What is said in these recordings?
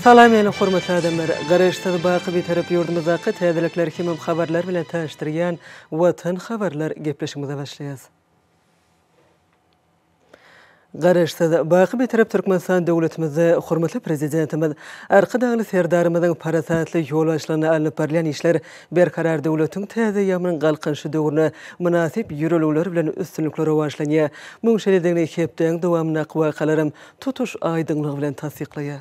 Salam eýli hormatly adamlar, garaşdyr baýyky bir tarap ýurdumyza täzelikler hemem habarlar bilen täşdirýän watan habarlar gepleşigimize başlaýas. Garaşdyr baýyky bir tarap Türkmenistan döwletimizde hormatly prezidentimiz Arqa dağly serdarymyzyň parasatly ýol açylany alyp berilen işler ber karar döwletiniň täze ýamynyň galqynşy döwrüne münasip ýörelüler bilen üstünlikler awaşlanýar. Müňşeledigini hepden dowamna gowa galarym tutuş aýdyňlyg bilen tassyklaýar.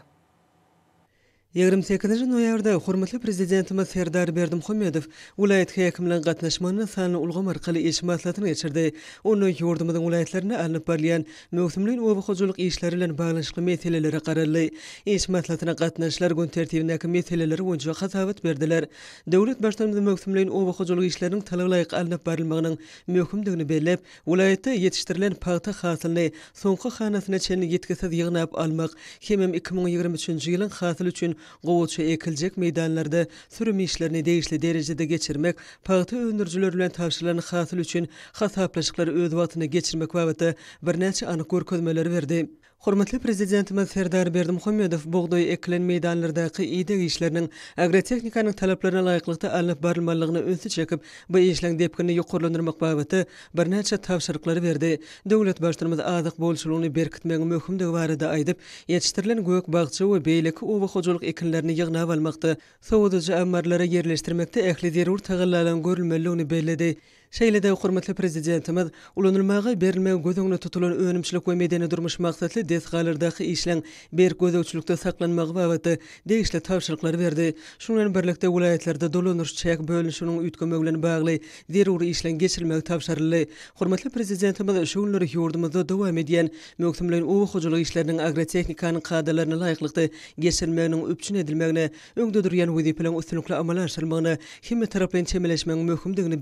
28-nji noýabrda hormatly prezidentimiz Serdar Berdimuhammedow welaýet häkimliginiň gatnaşmasyny sanly ulgam arkaly eşmaslatyny geçirdi. Onu ýurdumyň welaýetlerini alyp berýän möhümli öwrü hyzurlyk işleri bilen baglanyşly meselelere garaly eşmaslatyna gatnaşýan gün tertibine kimi meseleleri öňe gatawat berdiler. Döwlet başlygynyň möhümli öwrü hyzurlyk işleriniň talaýlyk alyp berilmeginiň möhümdigini belläp, welaýetde ýetişdirilen paýta hasylyny soňky hanasyna çenli ýetgesiz ýygnap almak, hemem 2023-nji ýylyň hasyly üçin gowçu ekiljek meydanlarda sürüm işlerini değişli derecede geçirmek, paýta öwnürjilerle taşylan hasyl üçin hasaplaşyklary öz wagtyna geçirmek wagty bir näçe anyk görkezmeler berdi. Hormatly prezidentimiz Serdar Berdimuhammedow Bogdoy eklen meydanlardaky ýede işleriniň agrotehnikanyň talaplaryna laýyklykda alyp barylmalygyny ünsi çekip, bu işleň depkini ýokurlandyrmak babaty birnäçe näçe berdi. Döwlet başçymyz azyk bolşulygyny berkitmegi möhüm de barada aýdyp, ýetişdirilen gök bagçy we beýlik owa hojalyk ekinlerini ýygnap almakda, sowudyjy ämmerlere ýerleşdirmekde ähli derur tagallalan görülmeli ony belledi. Şeýle de hormatly prezidentimiz ulanylmagy berilmegi gözüňe tutulan önümçilik we medeni durmuş maksatly desgalardaky işleň ber gözüçlükde saklanmagy we wagty degişli täwşirikler berdi. Şunu birlikde vilayetlerde dolanyş çäk bölüşüniň üýtgämegine bagly zerurî işleň geçirilmegi täwşirildi. Hormatly prezidentimiz şu günleri ýurdumyzda dowam edýän möhkemlen uly hojalyk işleriniň agrotehnikanyň kadrlaryny laýyklykda geçirilmegi üçin edilmegine öňdödürýän wezipleň üstünlikli amala şermegine himme tarapyň çemeleşmegi möhkemdigini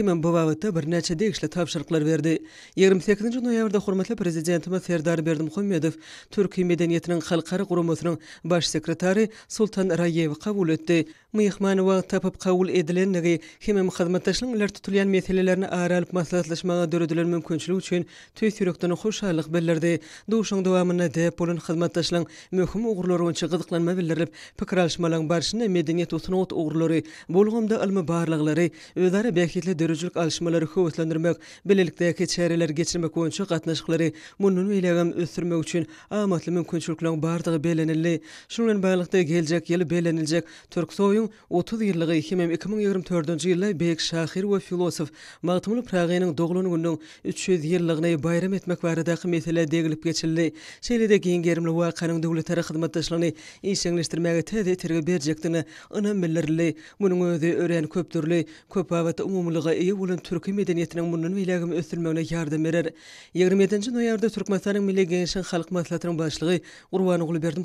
Hemen bu wagtda bir näçe degişli тапшырықлар berdi. 28-nji құрметлі hormatly prezidentimiz Serdar Berdimuhammedow мәдениетінің medeniýetiniň halkara бас baş sekretari Sultan Raýewi kabul etdi. Myhmanowa tapyp kabul edilenligi hemen hyzmatdaşlyň ular tutulýan meselelerini aralyp maslahatlaşmaga döredilen mümkinçiligi üçin bildirdi. Duşuň dowamyna de bolun hyzmatdaşlyň möhüm ugurlary üçin gyzyklanma bildirip pikir döndürücülük alışmaları hüvetlendirmek, belirlik çareler geçirmek oyuncu katnaşıkları, munun ilagam ötürmek üçün amatlı mümkünçülüklü bardağı belenirli, şunlun bayalıkta gelecek, yeli belenilecek, Türk soyun 30 yıllığı 2024. yılla beyik şahir ve filosof, mağdumlu prağiyinin doğlu nun 300 yıllığına bayram etmek var edakı degilip geçirli, şeyle de giyin gerimli vaqanın devletara hizmatdaşlani insanleştirmek tədətirgə berjekdini ınan millerli, mün mün mün mün mün mün iyi bolan türkmen medeniýetiniň munun bilegim ösdürmegine ýardam berer. 27-nji noýabrda Türkmenistanyň Milli Gençlik Halk Maslahatynyň başlygy Urwan Ugly Berdim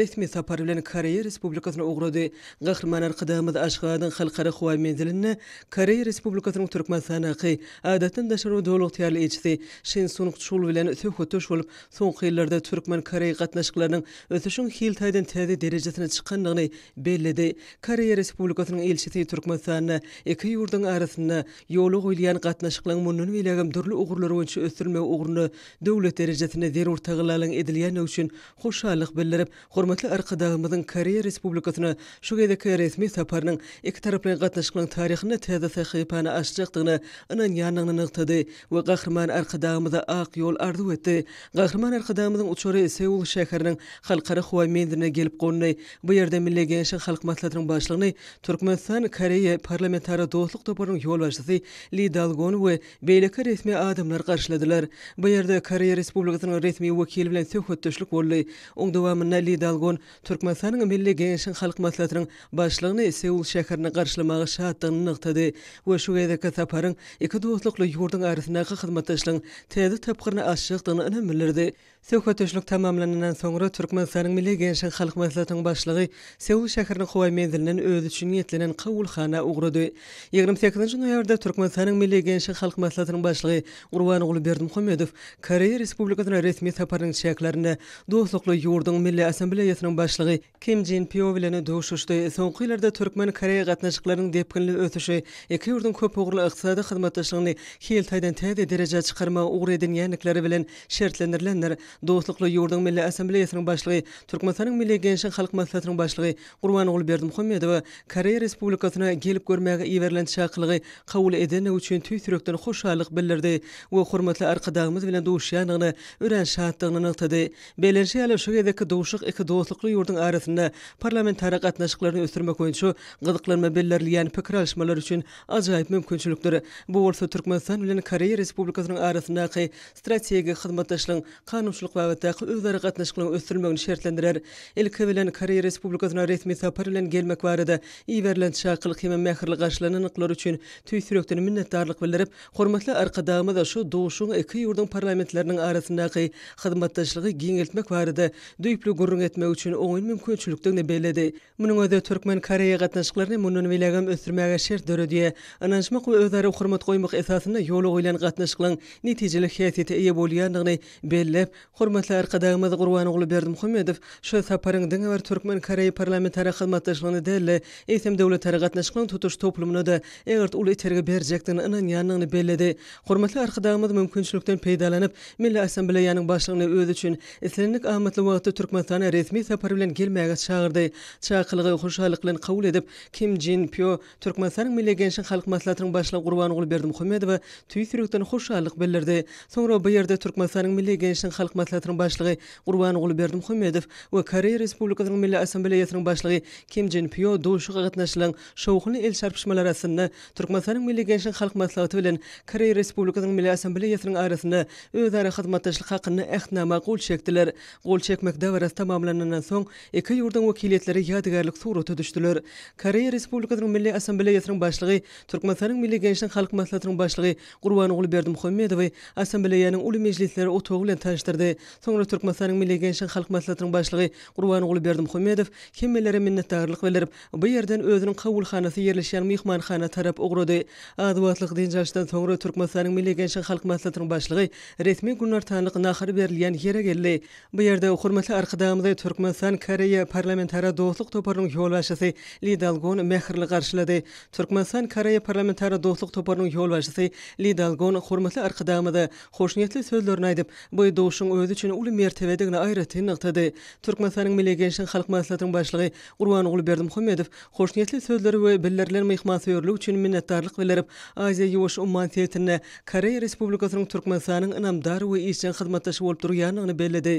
resmi sapar bilen Koreýa Respublikasyna ugrady. Gahrman arkadaşymyz Aşgadyň halkara howa menzilini Koreýa Respublikasynyň Türkmenistanyň aky adatyn daşary döwlet ýaly içdi. Şin sunuk şul bilen söhbetde şol soňky ýyllarda türkmen Koreýa gatnaşyklarynyň ösüşiň hil taýdan täze derejesine çykanlygyny bellidi. Koreýa Respublikasynyň elçisi Türkmenistanyň iki ýurdun ýaşanyna ýoly goýulýan gatnaşyklaryň munun bilegim dürli ugurlary üçin ösürmek ugruny döwlet derejesine zerur tagalalyň edilýän üçin hoşallyk bildirip, hormatly arkadaşlarymyzyň Koreýa Respublikasyna şu gedeki resmi saparynyň iki taraplyň gatnaşyklaryň taryhyny täze sahypany açdyrdygyny anan ýanyňyny nygtady we gahrman arkadaşlarymyza ak ýol arzu etdi. Gahrman arkadaşlarymyzyň uçury Seul şäheriniň halkara howa mendirine gelip gonny bu ýerde milli gençlik halk maslahatynyň başlygyny Türkmenistan Koreýa parlamentary dostluk toparynyň ýolbaşçysy Li Dalgon we beýleki resmi adamlar garşyladylar. Bu ýerde Koreýa Respublikasynyň resmi wekili bilen söhbetdeşlik boldy. Oň dowamynda Li Dalgon Türkmenistanyň milli gençlik halk maslahatynyň başlygyny Seul şäherini garşylamagy şahatdygyny nykdady. We şu gezeki saparyň iki dostlukly ýurdun arasyndaky hyzmatdaşlygyň täze tapgyryny aşykdygyny öne bildirdi. Sökötüşlük tamamlanandan soňra Türkmenistanyň Milli Gençlik Halk Maslahatynyň başlygy Sewul şäheriniň Hawai meýdilinden öz üçin ýetlenen qabulxana ugrady. 28-nji noýabrda Türkmenistanyň Milli Gençlik Halk Maslahatynyň başlygy Urwan Uly Berdimuhammedow Koreýa Respublikasynyň resmi saparyň şäklerini dostlukly ýurdun Milli Assambleýasynyň başlygy Kim Jin Pyo bilen döwüşdi. Soňky ýyllarda türkmen Koreýa gatnaşyklarynyň depkinli ötüşi iki ýurdun köp ugrulu ykdysady hyzmatdaşlygyny hiltaýdan täze derejä çykarma çykarmagy ugrady diýenlikleri bilen şertlendirilendir. Dostlukly ýurdun milli assambleýasynyň başlygy, Türkmenistanyň milli gençligiň halk maslahatynyň başlygy Gurbanow ul berdim Hammedow Koreýa Respublikasyna gelip görmäge iwerlendi şahlygy kabul edeni üçin tüýtürekden hoşallyk bildirdi we hormatly arkadaşymyz bilen duşýanyny ören şahatdygyny nutdy. Belirşi ýaly şu ýerdeki duşyk iki dostlukly ýurdun arasynda parlamentary taraqatnaşyklaryny ösdürmek üçin şu gyzyklanma bellerilýän pikir alyşmalar üçin ajaýyp mümkinçilikleri bu bolsa Türkmenistan bilen Koreýa Respublikasynyň arasyndaky strategik hyzmatdaşlygyň kanun kamçuluk we täkil özleri gatnaşyklaryny ösdürmegini şertlendirer. Ilk bilen Koreýa Respublikasyna resmi sapar bilen gelmek barada iýerlen şaqyl hem mehirli garşylanyň ýokları üçin tüýsürekden minnetdarlyk bildirip, hormatly arka da şu duşuň iki ýurdun parlamentleriniň arasyndaky hyzmatdaşlygy giňeltmek barada düýpli gurrun etmek üçin oňyň mümkinçilikdigini belledi. Munyň öde türkmen Koreýa gatnaşyklaryny munyň bilegem ösdürmäge şert döredi. Anaşmak we özleri hormat goýmak esasyny ýoly goýlan gatnaşyklaryň netijeli häsiýete ýa bolýandygyny bellep Hormatly arkadaşymyz Gurban ugly Berdim Muhammedow şu saparyň diňe bir türkmen Koreýa parlamentary hyzmatdaşlygyny däl, ýetim döwlet taragatnaşyklaryň tutuş toplumyny da egert uly terge berjekdigini inen ýanyny bellädi. Hormatly arkadaşymyz mümkinçilikden peýdalanyp Milli Assambleýanyň başlygyny öz üçin islenlik amatly wagtda Türkmenistana resmi sapar bilen gelmäge çağırdy. Çaqylygy hoşallyk bilen kabul edip Kim Jin Pyo Türkmenistanyň Milli Gençlik halk maslahatynyň başlygy Gurban ugly Berdim Muhammedow tüýsürükden hoşhalyk bellerdi. Soňra bu ýerde Türkmenistanyň Milli Gençlik halk Maslahatlarynyň başlygy Gurban Gulberdim Hümedow we Koreýa Respublikasynyň Milli Assambleýasynyň başlygy Kim Jin Pyo duşy gatnaşylan şowhuny el şarpyşmalar arasynda Türkmenistanyň Milli Gençlik Halk Maslahaty bilen Koreýa Respublikasynyň Milli Assambleýasynyň arasynda özara hyzmatdaşlyk hakyny ähdnama gol çekdiler. Gol çekmek döwrüsi tamamlanandan soň iki ýurdun wekilleri ýadygarlyk suraty düşdiler. Koreýa Respublikasynyň Milli Assambleýasynyň başlygy Türkmenistanyň Milli Gençlik Halk Maslahatynyň başlygy Gurban Gulberdim Hümedow Assambleýanyň uly meclislere o bilen tanıştırdy. Sonra Türkmenistan Milli Genişin Halk Maslahatynyň başlygy Gurban Uly Berdim Hümedow kimmelere minnetdarlyk bildirip, bu ýerden özüniň kabul hanasy ýerleşýän Mihman hana tarap ugrady. Adwatlyk dinjalyşdan soňra Türkmenistan Milli Genişin Halk Maslahatynyň başlygy resmi günler tanlyk nahary berilýän ýere geldi. Bu ýerde hormatly arkadaşymyzy Türkmenistan Koreýa parlamentara dostluk toparynyň ýolbaşçysy Li Dalgon mehirli garşylady. Türkmenistan Koreýa parlamentara dostluk toparynyň ýolbaşçysy Li Dalgon hormatly arkadaşymyzy hoşnýetli sözlerini aýdyp, bu dostluk öz üçin uly mertebedigini aýratyn nıqtady. Türkmenistanyň Milli Gençlik Halk Maslahatynyň başlygy Gurban Ugly Berdim Hümedow hoş niýetli sözleri we bilerler mehman söýürlük üçin minnetdarlyk bildirip, Aziýa ýuwuş umman tetine Koreýa Respublikasynyň Türkmenistanyň inamdar we işçi hyzmatdaşy bolup durýanyny bellädi.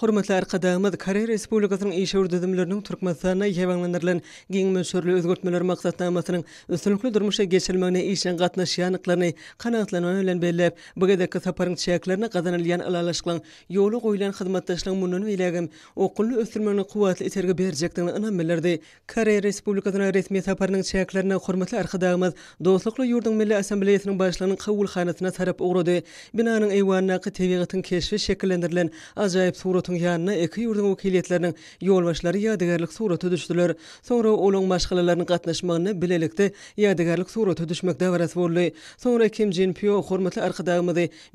Hormatly arkadaşlarymyz Koreýa Respublikasynyň işe urdudymlarynyň Türkmenistana ýewanlandyrylan giň mönsörli özgertmeler maksatnamasynyň ösünlükli durmuşa geçirilmegine işen gatnaşýanlyklaryny kanagatlanan bilen bellep bu gedekki saparyň çäklerini gazanylýan ilalaşyklaryň yolu goýulan hyzmatdaşlygyň munun bilegim okulny ösürmegini quwwatly iterge berjekdigini ýana bilerdi. Korea Respublikasynyň resmi saparynyň çäklerine hormatly arkadaşymyz Dostlukly ýurdun Milli Assambleýasynyň başlygynyň kabul hanatyna tarap ugrady. Binanyň ewanyna tebigatyň keşfi şekillendirilen ajaýyp suratyň ýanyna iki ýurdun wekilýetleriniň ýolbaşlary ýadygarlyk suraty düşdiler. Soňra olaň maşgalalaryny gatnaşmagyny bilelikde ýadygarlyk suraty düşmek dowrasy boldy. Soňra Kim Jin Pyo hormatly arkadaşymyz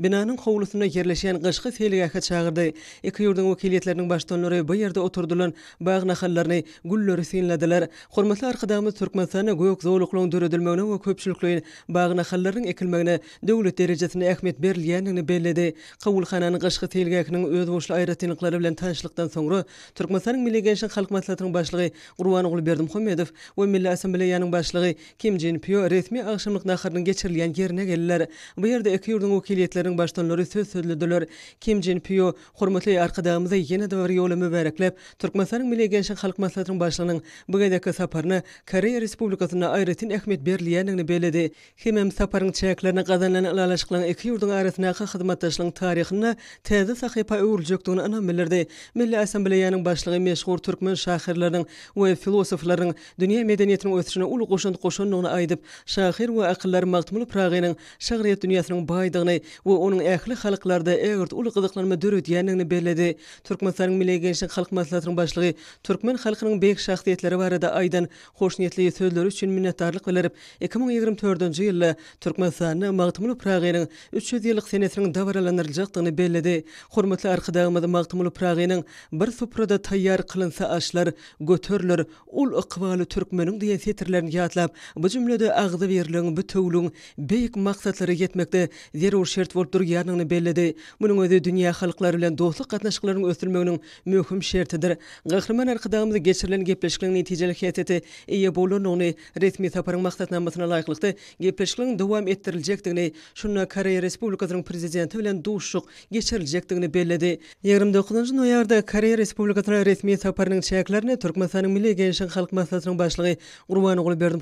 binanyň howlusyna ýerleşen gyşky selgäk Amerika çağırdı. Eki yurdun vekiliyetlerinin baştanları bu yerde oturdulan bağına hallarını gülleri sinlediler. Hormatlı arkadağımız Türkman sana goyok zoğulukluğun dörüdülmeğine ve köpçülüklüğün bağına hallarının ekilmeğine devlet derecesine ehmet berliyenini belledi. Kavul khananın kaşkı teylgakinin öz vuşlu ayratinlikleri bilen tanışlıktan sonra Türkman milli gençin halk masalatinin başlığı Urvan oğlu Berdim Khomedov ve Milli Asambeleyanın başlığı Kim Jin Piyo resmi akşamlık nakarının geçirliyen yerine gelirler. Bu yerde iki yurdun vekiliyetlerinin baştanları söz sözlü Kim Jin Pio, hormatly arkadaşlarymyza ýene-de bir ýol mübarekläp, Türkmenistan Milli Gençlik Halk Maslahatynyň başlanyň bu gedeki saparyny Koreýa Respublikasyna aýratyn Ähmet Berliýanyny beledi. Hemem saparyň çäklerini gazanlan alalaşyklan iki ýurdun arasynyň hyzmatdaşlygyň taryhyny täze sahypa öwrüljekdigini anam bilirdi. Milli Assambleýanyň başlygy meşhur türkmen şahyrlarynyň we filosoflaryň dünýä medeniýetiniň ösüşine uly goşun goşunlygyny aýdyp, şahyr we akyllar magtymly Pragynyň şagryýet dünýäsiniň baýdygyny we onuň ähli halklarda ägirt uly gyzyklanmy dürüt yanyny berledi. Türkmenistan Milli Gençlik Halk Maslahatynyň başlygy Türkmen halkynyň beýik şahsiýetleri barada aýdan hoş niýetli sözleri üçin minnetdarlyk bildirip, 2024-nji ýylda Türkmenistan Maghtumul Pragynyň 300 ýyllyk senesiniň dowralanyrylacagyny belledi. Hormatly arkadaşlarymyz, Maghtumul Pragynyň bir suprada taýýar kılynsa aşlar, göterler, ul ukwaly türkmeniň diýen setirlerini ýatlap, bu jümlede agzy berilýän bütünlüg beýik maksatlara ýetmekde zerur şert bolup durýanyny belledi. Munyň özü dünýä halklar bilen dostluk gatnaşyklaryny ösdürmeginiň möhüm şertidir. Gahrman arkadaşymyzy geçirilen gepleşikliň netijeli hetete eýe bolunyny resmi taparyň maksatnamasyna laýyklykda gepleşikliň dowam etdirileýändigini, şunda Koreýa Respublikasynyň prezidenti bilen duşuk geçirileýändigini bellädi. 29-njy noýabrda Koreýa Respublikasynyň resmi taparynyň çäklerini Türkmenistanyň Milli Gençlik Halk Maslahatynyň başlygy Gurban Ogul Berdim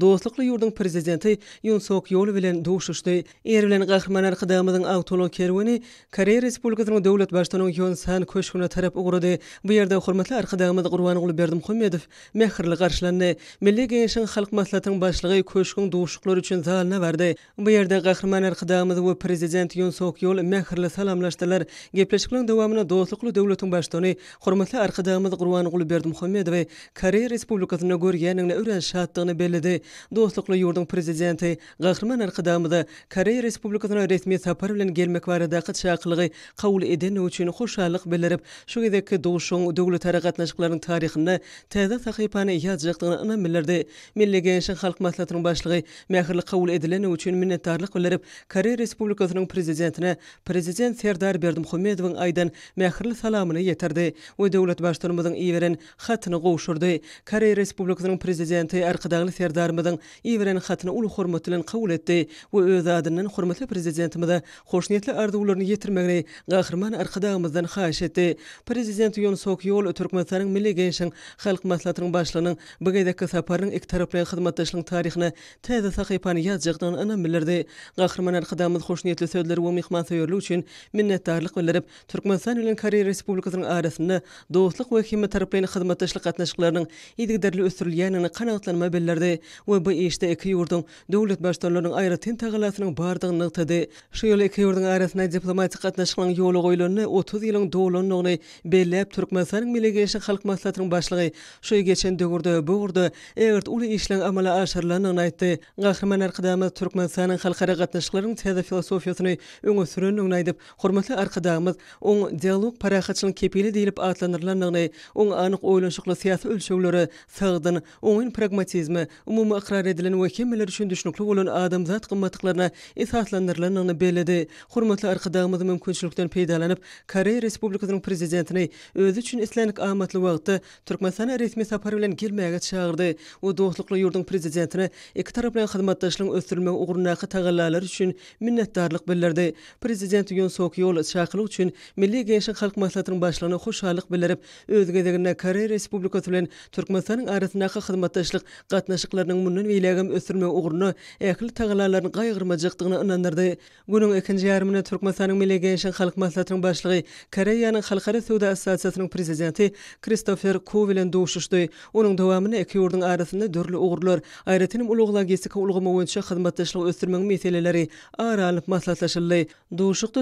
dostlukly ýurdun prezidenti Yun Sok Ýol bilen duşuşdy. Er bilen gahrman arkadaşymyzyň awtolo kerwini Koreýa Respublikasynyň döwlet başdanyň ýöne sen köşgüne tarap ugurdy. Bu ýerde hormatly arkadaşymyz Gurban Gul Berdim Hümmedow mehirli garşylandy. Milli Gençliň Halk Maslahatynyň başlygy köşgüň duşuklary üçin zalyna berdi. Bu ýerde gahrman arkadaşymyz we prezident Ýun Sok Ýol mehirli salamlaşdylar. Gepleşikliň dowamyna dostlukly döwletiň başdany hormatly arkadaşymyz Gurban Gul Berdim Hümmedow Korea Respublikasyna görýänini öwren şatdygyny bellidi. Dostlukly ýurdun prezidenti gahrman arkadaşymyz Korea Respublikasyna resmi sapar bilen gelmek barada gat şaqlygy kavul eden üçün hoşşalık bellerib şu edəki doğuşun dövlü tarqat naşıqların tarixini tədə taqipani yazcaqdığını ına millerdi milli gençin xalq maslatının başlığı məxirli kavul edilini üçün minnettarlıq bellerib kari republikasının prezidentini prezident Serdar Berdim Xumedvin aydan məxirli salamını yetirdi o dövlet başlarımızın iyverin xatını qoğuşurdu kari republikasının prezidenti Erkidagli Serdarımızın iyverin xatını ulu xormatilin qovul etdi o öz adinin xormatli prezidentimiz Хошниятли ардуулларны йетирмәгәне gahrman arkadaşımızdan xahiş etdi. Prezident Yun Sok Yol Türkmenistanyň milli gençin halk maslahatynyň başlanyň bu gaýdaky saparyň iki taraplyň hyzmatdaşlygyň taryhyny täze sahypany ýazjakdan ana bilirdi. Gahrman arkadaşymyz hoş niýetli sözleri we mehman söýerli üçin minnetdarlyk bildirip Türkmenistan bilen Koreýa Respublikasynyň arasyny dostluk we hemme taraplyň hyzmatdaşlyk gatnaşyklarynyň ýetgiderli ösürilýänini kanagatlanma bildirdi we bu işde iki ýurdun döwlet başdarlarynyň aýra tin tagalasynyň bardygyny ýetdi. Şu ýol iki ýurdun arasynda diplomatik gatnaşyk Ukrainasynyň ýoly goýlaryny 30 ýylyň dowlanyny belläp türkmenleriň milligeşi halk maslahatynyň başlygy şu geçen döwürde bu urdu eger uly işleň amala aşyrlanyny aýtdy. Gahrman arkadamy türkmenleriň halkara gatnaşyklaryň täze filosofiýasyny öňe sürenligini aýdyp, hormatly arkadamy oň dialog parahatçylygyň kepeli diýilip atlanýarlaryny, oň anyk oýlanşykly syýasy ölçegleri sagdyn, oňyň pragmatizmi, umumy akrar edilen we kemeller üçin düşnükli bolan adamzat gymmatlyklaryna esaslandyrylanyny belledi. Hormatly arkadamy mümkinçilik Facebookdan peýdalanyp, Koreýa Respublikasynyň prezidentini özü üçin islanyk amatly wagtda Türkmenistan resmi sapar bilen gelmäge çağırdy. O dostlukly ýurduň prezidentini iki taraply bilen hyzmatdaşlygyň ösdürilmegi ugrunaky tagallalar üçin minnetdarlyk bildirdi. Prezident Yoon Sook ýol çaqlyk üçin milli Gençlik halk maslahatynyň başlanyny hoşgörlük bildirip, özüge degine Koreýa Respublikasy bilen Türkmenistanyň arasyndaky hyzmatdaşlyk gatnaşyklarynyň mundan beýlegi ösdürilme ugruny ähli tagallalaryň gaýgyrmajaklygyny inandyrdy. Günüň ikinji ýarmyna Türkmenistanyň milli Gençlik xalq maslahatynyň başlygy Koreýanyň halkara söwda assosiasiýasynyň prezidenti Christopher Kovilen bilen Onuň dowamyny iki ýurdyň arasynda dürli ugrulyklar, aýratynyň ulugla gysyk ulugy möwünçe hyzmatdaşlyk ösdürmegi meseleleri ara alyp maslahatlaşyldy.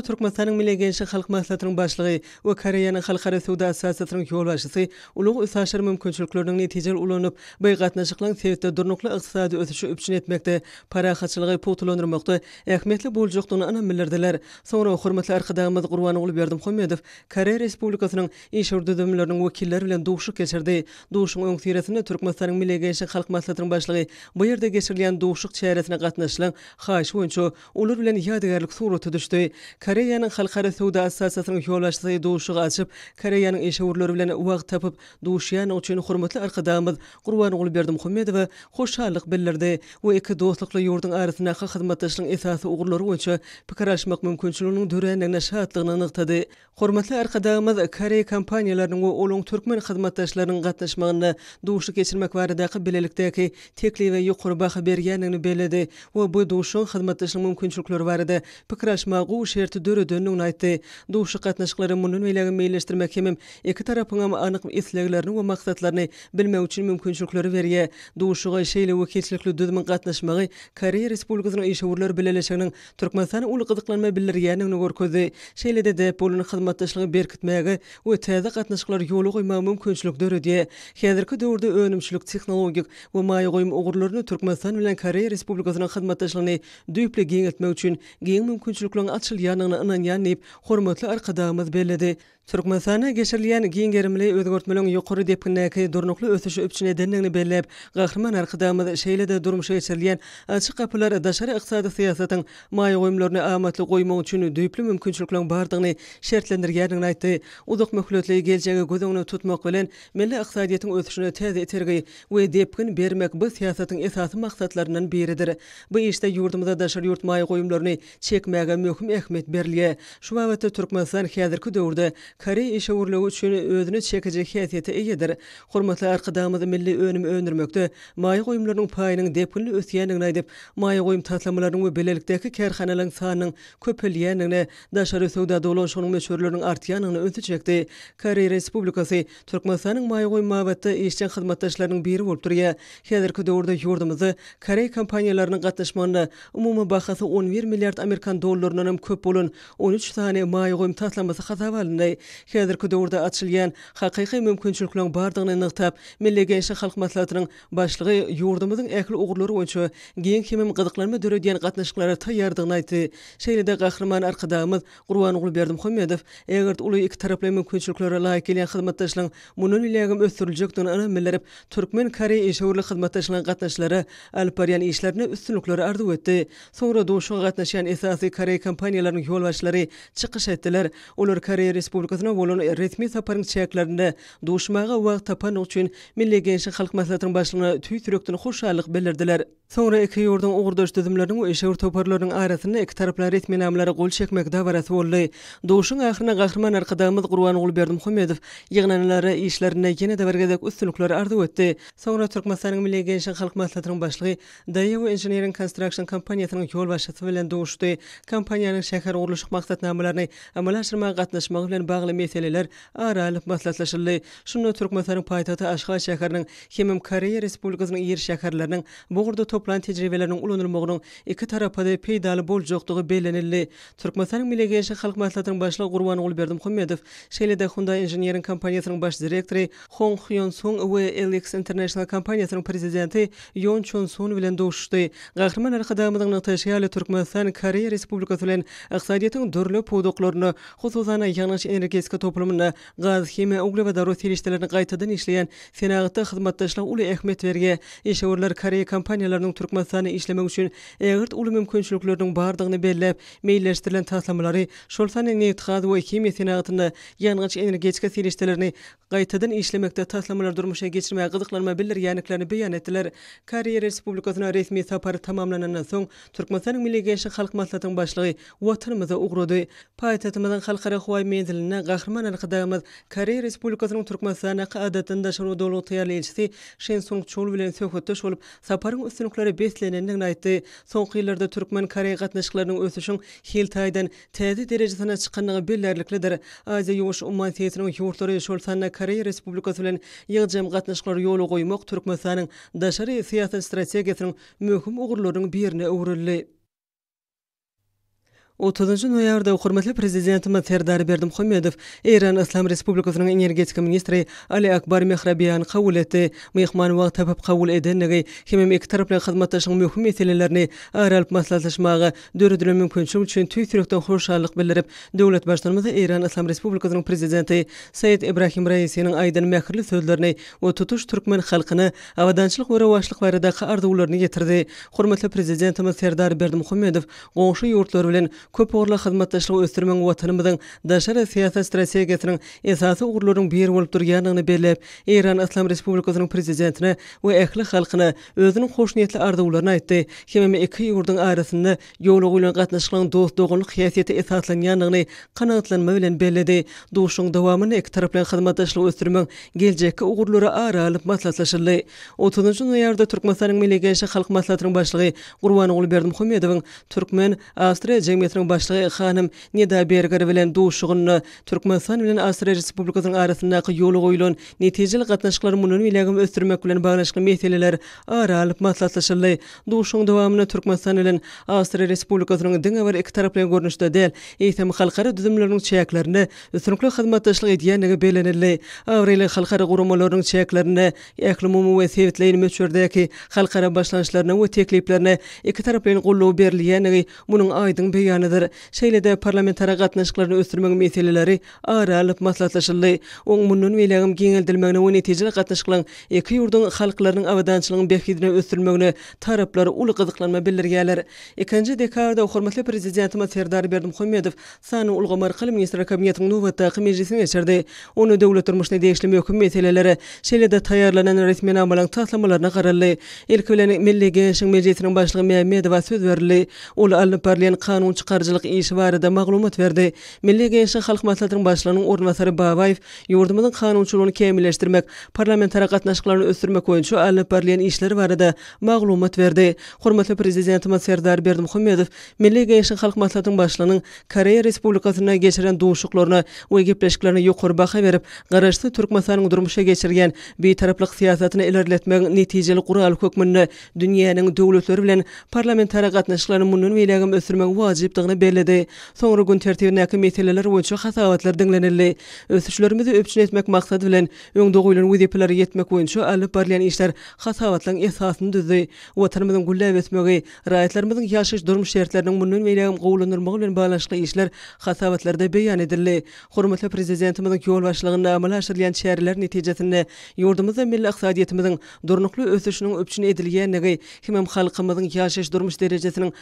Türkmenistanyň xalq maslahatynyň başlygy we Koreýanyň halkara söwda assosiasiýasynyň ýolbaşçysy ulug ýaşaşyr mümkinçiliklerini netije ulanyp, bu gatnaşyklaryň sebäpde durnukly ykdysady ösüşi üçin etmekde parahatçylygy potulandyrmakda ähmetli boljakdygyny ana millerdeler. Sonra hormatly Ahmet Qurban oğlu Berdim Xomedov Kore Respublikasynyň Eşurda dömlerini wekilleri bilen duşuk geçirdi. Duşuň öňki ýerine Türkmenistanyň Milli Gençlik Halk Maslahatynyň başlygy bu ýerde geçirilen duşuk çäresine gatnaşylan haýş boýunça ulur bilen ýadygarlyk suraty düşdi. Koreýanyň halkara sowda assosiýasynyň ýolaşdygy duşuk açyp Koreýanyň eşurlary bilen wagt tapyp duşýan üçin hormatly arkadaşymyz Qurban oğlu Berdim Xomedov hoşallyk bildirdi. Bu iki dostlukly ýurdun arasyna hyzmatdaşlygyň esasy ugurlary boýunça pikir alşmak mümkinçiliginiň döreninden hatlyny nyktady. Hormatly arkadaşlarymyz, Kore kompaniýalarynyň we olung türkmen hyzmatdaşlarynyň gatnaşmagyny duşy geçirmek baradaky bilelikdäki tekli we ýokur bahy berýändigini beledi. We bu duşyň hyzmatdaşlygy mümkinçilikleri barada pikir aşmagy we şertli döredenini aýtdy. Duşy gatnaşyklary munyň meýlegi meýilleşdirmek hem iki tarapyň hem anyk isleklerini we maksatlaryny bilmek üçin mümkinçilikleri berýär. Duşyga şeýle we keçlikli düzmin gatnaşmagy Kore Respublikasynyň işgörler bilelişiginiň türkmen sanyny uly gyzyklanma görkezdi. şeýle de bolun hyzmatdaşlygy berkitmäge we täze gatnaşyklar ýoly goýma mümkinçilikler diýe. Häzirki döwürde önümçilik tehnologik we maýy goýum ogurlaryny Türkmenistan bilen Koreýa Respublikasynyň hyzmatdaşlygyny düýple giňeltmek üçin giň mümkinçilikler açylýanyny ananyp, hormatly arkadaşymyz belledi. Türkmenistana geçirilýän giň gerimli öňgörtmeler ýokary diýip näki durnukly ösüş üçin edenligini belläp, gahrman arkadaşymyz şeýlede durmuşa geçirilýän açyk gapylar daşary ykdysady syýasatyň maýy goýumlaryny amatly goýmak üçin düýple mümkinçilik ýurtlaryň bardygyny şertlendirýärligini aýtdy. Uzak möhletli geljegi gözüňi tutmak bilen milli ykdysadyň ösüşine täze etergi we depkin bermek bu siýasatyň esasy maksatlarynyň biridir. Bu işde ýurdumyzda da şer ýurt maýy goýumlaryny çekmäge möhüm ähmiýet berilýär. Şuma wagtda Türkmenistan häzirki döwürde Kore işewrligi üçin özüni çekeje häsiýeti eýedir. Hormatly milli önüm öndürmekde maýy goýumlarynyň paýynyň depkin ösýänligini aýdyp, maýy goýum tatlamalarynyň we belelikdäki kärhanalaryň sanynyň köpelýänligini sevda dolanşonun meşhurlarının artyanını ötü çekti. Kari Respublikası Türkmasanın mayoğuy mavatta eşcan xidmatdaşlarının biri olup duruya. Hedir ki de orda yordumuzu Kari kampanyalarının umumu 11 milyard amerikan dollarlarının köp olun 13 tane mayoğuy tatlaması xatavalini. Hedir ki de orda açılayan haqiqi mümkünçülüklüklüklü bardağını nıqtap milli gençli xalqmatlatlarının başlığı yordumuzun ekli oğurlar oğurlar oğurlar oğurlar oğurlar oğurlar oğurlar oğurlar oğurlar oğurlar oğurlar Gurban Ugul Berdimhamedow eger uly iki taraplyň mümkinçiliklere laýyk gelýän hyzmatdaşlaryň munun ilegim ösdürüljekdigini ana millerip türkmen Koreýa işgörlük hyzmatdaşlaryň gatnaşlary alparyan işlerini üstünlükleri ardy etdi. Soňra doşuň gatnaşan esasy Koreýa kompaniýalarynyň ýol çykyş etdiler. Olar Koreýa Respublikasyna bolan resmi saparyň çäklerinde duşmaga wagt tapan üçin Milli Gençlik Halk Maslahatynyň başlygyna tüýtürekdigini hoşallyk bildirdiler. Soňra iki ýurdun ugurdaş düzümlerini we işgör toparlarynyň arasynda iki taraplar resmi namlary gol çekmek dabarasy bolly. Doşun ahyryna gahrman arkadamyz Qurban Ulberdim Xumedov yığınanlary işlerine yeni de bergedek üstünlükleri ardı etdi. Sonra Türkmenistanyň Milli Gençlik Halk Maslahatynyň başlygy Dayew Engineering Construction kompaniýasynyň ýol başlygy bilen doşdy. Kompaniýanyň şäher gurulyşyk maksatnamalaryny amala aşyrma gatnaşmagy bilen bagly meseleler aralyk maslahatlaşyldy. Şunda Türkmenistanyň paýtagy Aşgabat şäheriniň Hemim Koreýa Respublikasynyň ýer şäherleriniň bu gurda toplan tejribeleriniň ulanylmagynyň iki tarapda peýdaly bolýjakdygy belenildi. Türkmenistanyň Milli şeýle halk maslahatynyň başlygy Gurban Gulberdim Hümmedow, Şeýle-de Hyundai Engineering kompaniýasynyň baş direktory Hong Hyun-sun we Alex International kompaniýasynyň prezidenti Yoon Chun-sun bilen döwüşdi. Gahrman Arxadamyň täşkilatyny Türkmenistan Koreýa Respublikasy bilen ykdysadyýetiň dürli podoklaryny, hususan ýanyş energetika toplumyny, gaz, kimýa, ugly we darow telişleriniň gaýtadan işleýän senagatda hyzmatdaşlyk uly ähmiýet berge, işewerler Koreýa kompaniýalarynyň Türkmenistany işlemek üçin ägirt uly mümkinçiliklerini bardygyny bellep, meýilleşdirilen taslamalary şol Şolsanın netihad we kimya sanatyna yangyç energetika silişdelerini gaýtadan işlemekde taslamalar durmuşa geçirmäge gyzyklanma bildirýär, ýaňyklaryny beýan etdiler. Karyera Respublikasyna resmi sapar tamamlanandan soň Türkmenistanyň Milli Gençlik Halk Maslahatynyň başlygy Watanymyza ugrudy. Paýtatymyzdan halkara howa meýdilini gahrman alqadamyz Karyera Respublikasynyň Türkmenistana gaýdatyny daşary dolu tayarlanyşy şen soň çol bilen söhbet edip saparyň üstünlikleri beslenenini aýtdy. Soňky ýyllarda Türkmen Karyera gatnaşyklarynyň ösüşiň Hiltaýdan täze derejesine çıkanlığı bellerliklidir. Aziz Yoğuş Umman Teyitinin yurtları Şolsanına Koreya Respublikası bilen yığcam qatnaşıkları yolu koymaq Türkmasanın daşarı siyasi strategiyasının uğurlarının birini 30-nji noýabrda hormatly prezidentimiz Serdar Berdimuhammedow Eýran Islam Respublikasynyň energetika ministri Ali Akbar Mehrabiýany kabul etdi. Mehman wagt tapyp kabul edenligi hem iki tarapla hyzmatdaşlyk möhüm meselelerini aýral maslahatlaşmagy döredilen mümkinçilik üçin töýsürekden hoşallyk bildirip, döwlet başlygymyz Eýran Islam Respublikasynyň prezidenti Said Ibrahim Raisiýanyň aýdan mähirli sözlerini we tutuş türkmen halkyny awadançylyk we rowaçlyk barada gaýrdawlaryny getirdi. Hormatly prezidentimiz Serdar Berdimuhammedow goňşy ýurtlar bilen köp orla hyzmatdaşlyk ösdürmegi watanymyzyň daşary siýasat strategiýasynyň esasy ugurlaryň biri bolup durýanyny belläp, Iran Islam Respublikasynyň prezidentine we ähli halkyna özüniň hoş arzuwlaryny aýtdy. Hemme iki ýurdun arasynda ýoluk bilen gatnaşylan dost dogunluk hiýasiýeti esaslanýanyny bilen belledi. Duşuň dowamyny iki taraplyň hyzmatdaşlyk ösdürmegi geljekki ara alyp maslahatlaşyldy. 30-njy noýabrda Türkmenistanyň milli gençlik halk maslahatynyň başlygy Gurbanowly Berdimuhammedowyň Türkmen jemgyýetiniň Ýetmişiň başlygy Xanym Neda Berger bilen duşugyny Türkmenistan bilen Asra Respublikasynyň arasyndaky ýoly goýulan netijeli gatnaşyklar munyň ýelegim ösdürmek bilen baglanyşykly meseleler ara alyp maslahatlaşyldy. Duşugyň dowamyny Türkmenistan bilen Asra Respublikasynyň diňe bir iki taraply görnüşde däl, ýetmişiň halkara düzümleriniň çäklerini ösünkli hyzmatdaşlyk edýändigi belenildi. Awreli halkara guramalarynyň çäklerini ähli mumy we sewitleýni möçürdäki halkara başlanyşlaryna we tekliplerini iki tarapyň gollaw berilýändigi munyň aýdyň beýany edilenidir. Şeýle de parlamentara gatnaşyklaryny ösürmek meseleleri ara alyp maslahatlaşyldy. Oň munun welegim giňeldilmegine we netijeli gatnaşyklaryň iki ýurdun halklarynyň awadançylygyny behidine ösürmegini taraplary uly gyzyklanma bildirýärler. Ekinji dekada hormatly prezidentim Serdar Berdimhamedow sany ulgamar kalym ministr kabinetiniň nowy taýyn meclisine Onu döwlet turmuşyny değişlemi ýokum meseleleri şeýle taýýarlanan resmi namalaryň taslamalaryna garaly. Ilk Milli Gençlik mejlisiniň başlygy Mehmedow söz berdi. Ol alyp kanun çykar barjylyk işi barada maglumat berdi. Milli Gençlik Halk Maslahatynyň başlanyň ornatary Babayew ýurdumyň kanunçylygyny kämilleşdirmek, parlamentara gatnaşyklaryny ösdürmek boýunça şu alyp berilen işleri barada maglumat berdi. Hormatly prezidentimiz Serdar Berdimuhammedow Milli Gençlik Halk Maslahatynyň başlanyň Koreýa Respublikasyna geçiren duşuklaryny we gepleşiklerini ýokur baha berip, garaşdy türkmenistanyň durmuşa geçirgen bir taraplyk siýasatyny ilerletmek netijeli gural kökmünni dünýäniň döwletleri bilen parlamentara gatnaşyklaryny mundan we ýa-da ösdürmek wajypdyg çıkarılacağını belledi. Sonra gün tertibine hakim meseleler boyunca hasabatlar dinlenildi. Ösüşlerimizi öpçün etmek maksadı bilen öňde goýulan wezipler ýetmek boyunca alyp barlyan işler hasabatlaryň esasyny düzdi. Watanymyzyň gullap etmegi, raýatlarymyzyň ýaşaş durmuş şertleriniň mundan meýilem gowulandyrmagy bilen bagalanyşly işler hasabatlarda beýan edildi. Hormatly prezidentimiziň köwül başlygyna amala aşyrylan şäherler netijesinde ýurdumyz milli ykdysadyýetimiziň durnukly ösüşiniň öpçün edilýändigi himem halkymyzyň ýaşaş durmuş derejesiniň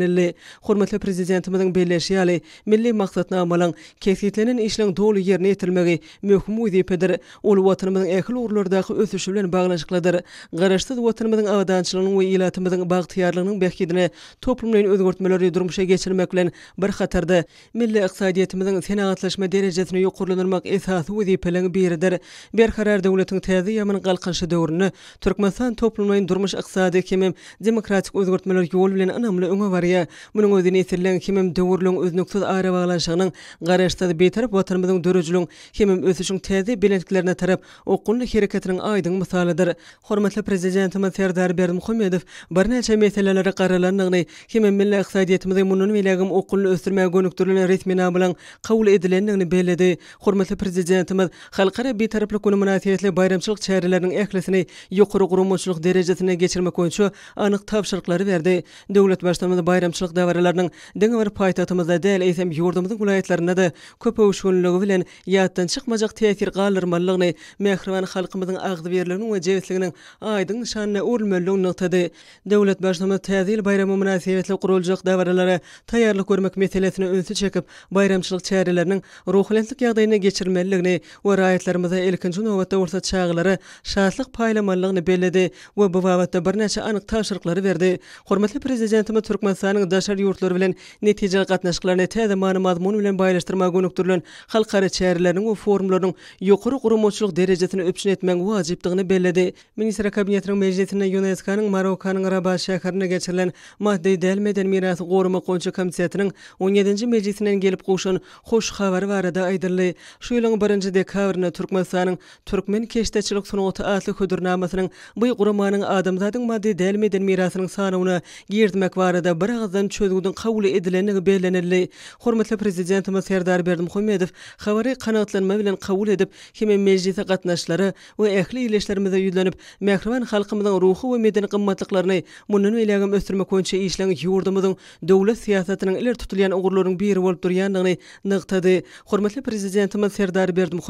kenelli. Hormatly prezidentimiziň belleşi ýaly milli maksatnamalaryň kesgitlenen işleň dolu ýerine ýetirilmegi möhüm wezipedir. Ol watanymyzyň ähli urlardaky ösüşi bilen baglanşyklydyr. Garaşsyz watanymyzyň awadançylygynyň we ýylatymyzyň bagtyýarlygynyň behkidini toplumlaryň özgörtmeleri durmuşa geçirmek bilen bir hatarda milli iqtisadiýetimiziň senagatlaşma derejesini ýokurlanmak esasy wezipeleriň biridir. Berharar döwletiň täze ýaman galkanşy döwrüni Türkmenistan toplumlaryň durmuş iqtisady kimi demokratik özgörtmeler ýol bilen anamly öňe Gurya munun özini etirlen kimim döwürlüň öznüksiz ara baglanşygynyň garaşdyr beter batyrmyň döwürjüliň kimim ösüşiň täze bilenliklerine tarap okunly hereketiniň aýdyň mysalydyr. Hormatly prezidentimiz Serdar Berdimuhammedow birnäçe meselelere garalandygyny kimim milli ykdysatymyzy munun bilen okunly ösdürmäge gönükdirilen resmiýet bilen kabul edilenini belledi. Hormatly prezidentimiz halkara beterli kuny munasibetli bayramçylyk çäreleriniň ählisini ýokary gurumçylyk derejesine geçirmek üçin anyk tapşyrıklary berdi. Döwlet başlygy bayramçılık devrelerinin dini bir paytatımızda değil eysem yurdumuzun gulayetlerine de köpe uşunluğu bilen yattan çıkmacak tesir galdırmalıgını mehrivan halkımızın ağzı verilerinin ve cevizliğinin aydın şanına urmöllüğün noktadı. Devlet başlamı tezil bayramı münasebetli kurulacak devrelere tayarlı görmek meselesini ünsü çekip bayramçılık çarelerinin ruhulentlik yağdayına geçirmelliğini ve rayetlerimize ilkinci novatta orta çağları şahslık paylamalıgını belledi ve bu vavatta bir neçe anık taşırıkları verdi. Hormatli Prezidentimi Türkmen Kazakstanyň daşar ýurtlary bilen netije gatnaşyklaryny täze manymat mun bilen baýlaşdyrma gönükdirilen halkara çäherleriniň we forumlarynyň ýokary gurumçylyk derejesini öpçün etmek wajypdygyny bellädi. Ministr kabinetiniň mejlisinde UNESCO-nyň Marokanyň Rabat şäherine geçirilen maddi däl meden mirasy goruma 17-nji mejlisinden gelip goşun hoş habary barada aýdyrly. Şu 1-nji dekabrynda Türkmenistanyň Türkmen keşdeçilik sunuwaty atly ýa-da adamzadyň maddi däl meden mirasynyň sanawyna girdimek barada kağızdan çözgüden kavuli edilenin belenirli. Hormatlı prezidentimiz Serdar Berdim Khomedov, xavari kanatlanma bilen kavul edip, kime meclise katnaşları ve ehli iyileşlerimize yüzlenip, mekruvan halkımızın ruhu ve medeni kımmatlıklarını, munnunu ilagam östürme konçi işlengi yurdumuzun, devlet siyasatinin iler tutulayan ugurlarlarin bir bir bir bir bir bir bir bir bu bir bir bir bir bir bir bir bir bir bir bir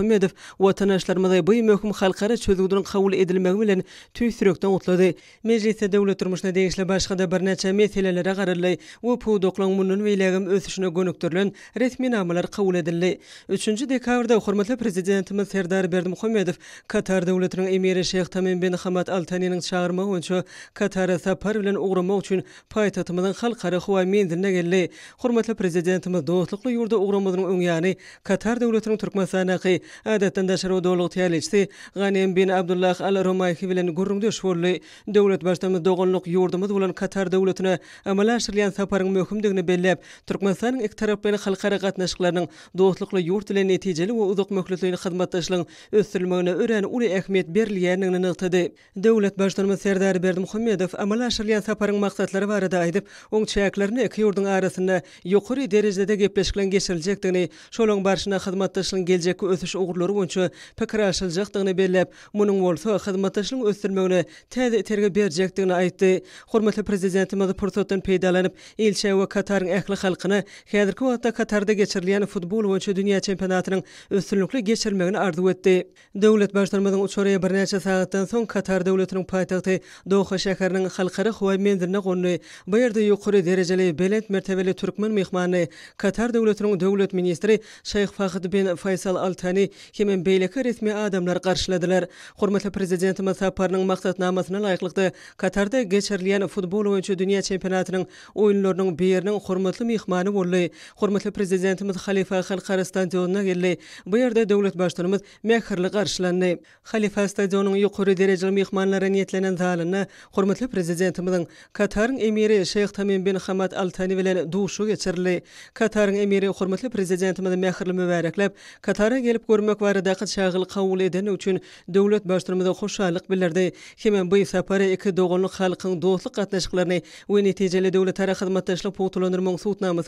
bir bir bir bir bir edildi we puwdoklan munun welegim ösüşine gönükdirilen resmi namalar kabul edildi. 3-nji dekabrda hormatly prezidentimiz Serdar Berdimuhammedow Katar döwletiniň emiri Şeýh Tamim bin Hamad Al Taniniň çağırmagy boýunça Katara sapar bilen ugrumak üçin paýtatymyň halkara howa mendirine geldi. Hormatly prezidentimiz dostlukly ýurda ugrumagynyň öňýany Katar döwletiniň türkmen Türkmenistanaky adatdan daşary dowlut täliçisi Ganem bin Abdullah Al rumayhi bilen gurrungdy şwurly döwlet başdamy dogonluk ýurdumy bilen Katar döwletine amala başlayan safarın möhümdigini belläp, Türkmenistanın iki taraf halkara gatnaşyklarynyň dostlukly ýurt bilen netijeli we uzak möhletli hyzmatdaşlygyň ösdürilmegine ören uly ähmiýet berilýändigini nägtdi. Döwlet başdarmy serdary Berdi Muhammedow amala aşylan safarın maksatlary barada aýdyp, oň çäklerini iki ýurdun arasynda ýokary derejede gepleşikleň geçiriljekdigini, şolun barşyna hyzmatdaşlygyň geljekki ösüş ugurlary boýunça pikir aşyljakdygyny belläp, munyň bolsa hyzmatdaşlygyň ösdürilmegine täze terge berjekdigini aýtdy. Hormatly prezidentimiz Portoton peýdal bağlanıp ilçe we Katar'ın ähli halkyny häzirki wagtda Katar'da geçirilen futbol boýunça dünya çempionatynyň ösürlükli geçirmegini arzuw etdi. Döwlet başlanmadan uçuraýa bir näçe sagatdan soň Katar döwletiniň paýtagty Doha şäheriniň halkary howa mendirine gönüldi. Bu ýerde ýokary derejeli belet mertebeli türkmen mehmany Katar döwletiniň döwlet ministri Şeýh Fahd bin Faysal Altani kimin beýleki resmi adamlar garşyladylar. Hormatly prezidentimiz saparynyň maksatnamasyna laýyklykda Katar'da geçirilýän futbol boýunça dünya çempionatynyň oýunlaryň biriniň hormatly mehmany bolýan hormatly prezidentimiz Halifa Halkara stadionyna geldi. Bu ýerde döwlet başlygymyz mehirli garşylandy. Halifa stadionyň ýokary derejeli mehmanlara niýetlenen zalyny hormatly prezidentimiz Kataryň emiri Şeýh Tamim bin Hamad Al-Tani bilen duşu geçirildi. Kataryň emiri hormatly prezidentimiz mehirli möwäräklep Katara gelip görmek wara daqyt şagyl qawul eden üçin döwlet başlygymyz hoşçaklyk bildirdi. Hemen bu sapara iki dogonly halkyň dostluk gatnaşyklaryny we netijeli döwlet Türkmenistan'ın tarih hizmetçiliği Putulunur Mongsut namus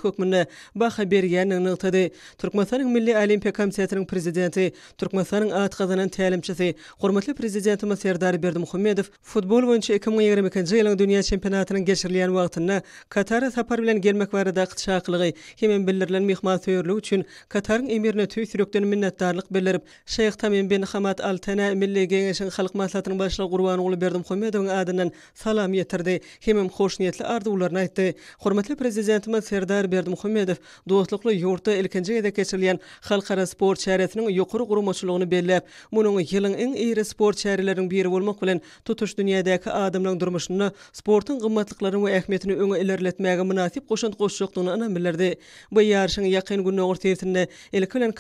baha Milli Olimpiya Komitetinin prezidenti, Türkmenistan'ın at qazanan ta'limçisi, hurmatly Serdar Berdimuhammedov futbol bo'yicha 2022-yilgi dunyo chempionatining kechirilgan vaqtini Qatar safar bilan kelmak vaqtida qitshaqligi hamda bildirilgan mehmon to'yirligi uchun Qatarning emirini to'y turkdan Tamim bin Hamad Al Tana Milli Kengashining xalq maslahatining boshlig'i Qurbanov Berdimuhammedov adidan salam yetirdi. Hamim xo'sh niyatli etdi. Hormatli prezidentimiz Serdar Berdimuhammedov dostluqly yurtda ilkinji gede keçirilen xalqara sport şäherätining ýokury gurmaçlygyny berläp, munyň ýylyň iň iri sport şäherläriniň biri bolmak bilen tutuş dünýädäki adamlaryň durmuşyny, sportyň gymmatlyklaryny we ähmiýetini öňe ilerletmäge münasip goşun goşşuklygyny ana millerde bu ýarşyň ýakyn gün nogor tertibinde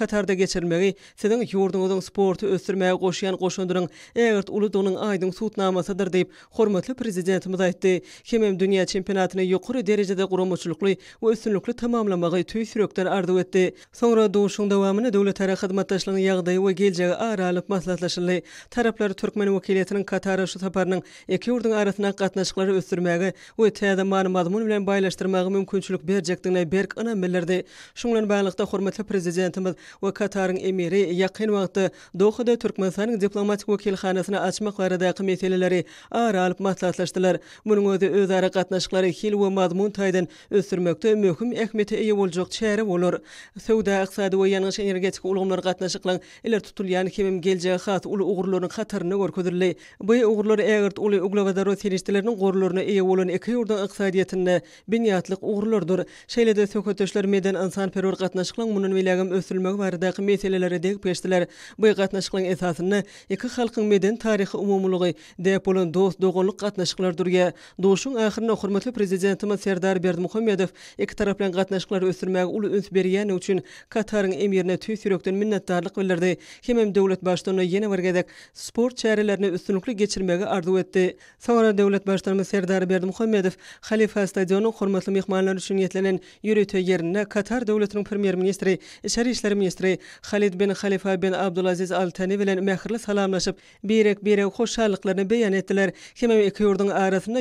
Katarda geçirmegi, sizin ýurdunyzyň sporty ösdürmäge goşýan goşundurun, ägirt uly dünýäniň aýdyň sutnamasydyr diýip hormatly prezidentimiz aýtdy. Hemem dünýä çempionatyny yuqur derejede guramuçlukly we üstünlikli tamamlamagy töwü sürekden ardyp etdi. Soňra döwüşiň dowamyny döwlet ara hyzmatdaşlygyň ýagdaýy we geljegi ara alyp maslahatlaşyly. Taraplar türkmen wekiletiniň Katara şu taparynyň iki urdyň arasyna gatnaşyklary ösdürmegi we täze maglumatlary bilen baýlaşdyrmagy mümkinçilik berjekdigine berk ýa-da millerde. Şunlaryň hormatly prezidentimiz we Kataryň emiri ýakyn wagtda Dohada Türkmenistanyň diplomatik wekilxanasyna açmak barada qymetlileri ara alyp maslahatlaşdylar. Munyň özü öz ara gatnaşyklary hil we mazmun taýdan ösürmekde möhüm ähmiýete eýe boljak çäre bolar. Söwda iqtisady we ýanyş energetik ulgamlar gatnaşyklaryň eler tutulýan kimi geljek hat uly ugurlaryň hatyryny görkezdirli. Bu ugurlar ägirt uly uglawa zarurat serişdirleriniň gorlaryny eýe bolan iki ýurdan iqtisadiýetini binýatlyk ugurlardyr. Şeýlede söhbetdeşler meden insan perwer gatnaşyklaryň munun welägim ösdürmegi baradaky meselelere degip geçdiler. Bu gatnaşyklaryň esasyny iki halkyň meden taryhy umumlygy depolun dost dogonluk gatnaşyklary durýa. Doşun ähirini hormatly prezident hakymy Serdar Berdimuhammedow iki taraf bilen gatnaşyklary ösürmäge uly üns bergeni üçin Katarın emirine tüýsürekden minnetdarlyk bildirdi. Hem döwlet ýene bir gezek sport çäherelerini üstünlükli geçirmäge arzuw etdi. Soňra döwlet başdanymy Serdar Berdimuhammedow Halifa stadionyny hormatly mehmanlar üçin ýetlenen ýürütä ýerine Katar döwletiniň premier ministri, içeri işleri ministri Halid bin Halifa bin Abdulaziz Al Thani bilen mehirli salamlaşyp birek birek hoşallyklaryny beýan etdiler. Hem iki ýurdun arasynda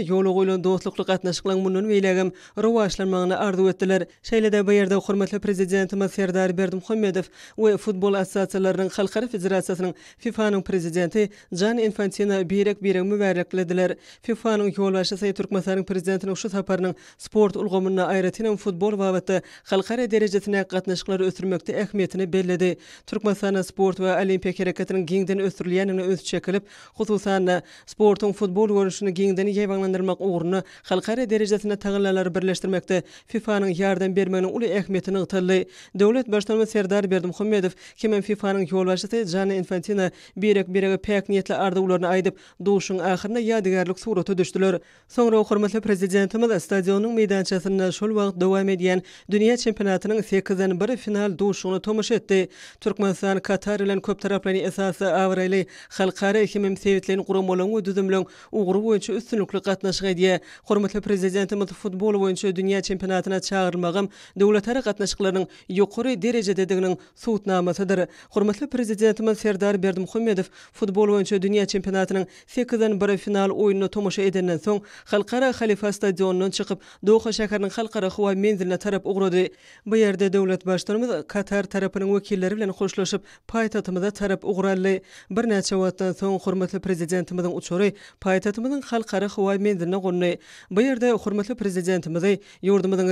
Tarbiyelegim rowaşlanmagyny arzu etdiler. Şeýlede bu ýerde hormatly prezidentimiz Serdar Berdimuhammedow we futbol assosiasiýalarynyň halkara federasiýasynyň FIFA-nyň prezidenti Jan Infantino birek birek möwärliklediler. FIFA-nyň ýolbaşçy Saýyid Türkmenistanyň prezidentini şu taparyň sport ulgamyna aýratynyň futbol wabaty halkara derejesine gatnaşyklary ötürmekde ähmiýetini bellädi. Türkmenistanyň sport we olimpiýa hereketiniň giňden ösdürilýänini öz çekilip, hususan sportyň futbol görüşini giňden ýaýlandyrmak ugruny halkara derejesine tagallalar birleştirmekte FIFA'nın yardım bermenin uly ähmetini ýetirli. Döwlet başlanyşy Serdar Berdimuhammedow fifa FIFA'nyň ýolbaşçysy Jan Infantino birek birege pek niýetli arda ularyny aýdyp, duşuň ahyrynda ýadygarlyk suraty düşdiler. Soňra hormatly prezidentimiz stadionyň meýdançasynda şol wagt dowam edýän Dünya Çempionatynyň 8-den biri final duşuny tomuş etdi. Türkmenistan, Katar bilen köp taraplary esasy awraýly halkara ýetimsewetleriň guramalyny düzümlän ugry boýunça üstünlikli gatnaşyk edýä. Hormatly prezidentimiz Ýa-da futbol boýunça dünýä çempionatyna çağırmagym döwlet ara gatnaşyklarynyň ýokary derejede degiň sowutnamasydyr. Hormatly prezidentimiz Serdar Berdimuhammedow futbol boýunça dünýä çempionatynyň fekizden bir final oýununy tomosha edenden soň Halkara Halifa stadionundan çykyp Doha şäheriniň halkara howa menzilini tarap ugrady. Bu ýerde döwlet başlygymyz Katar tarapynyň wekilleri bilen hoşlaşyp paýtatymyza tarap ugrady. Bir näçe wagtdan soň hormatly prezidentimiziň uçury paýtatymyzyň halkara howa menzilini gorny. Bu ýerde Türkmenistan prezidentimizi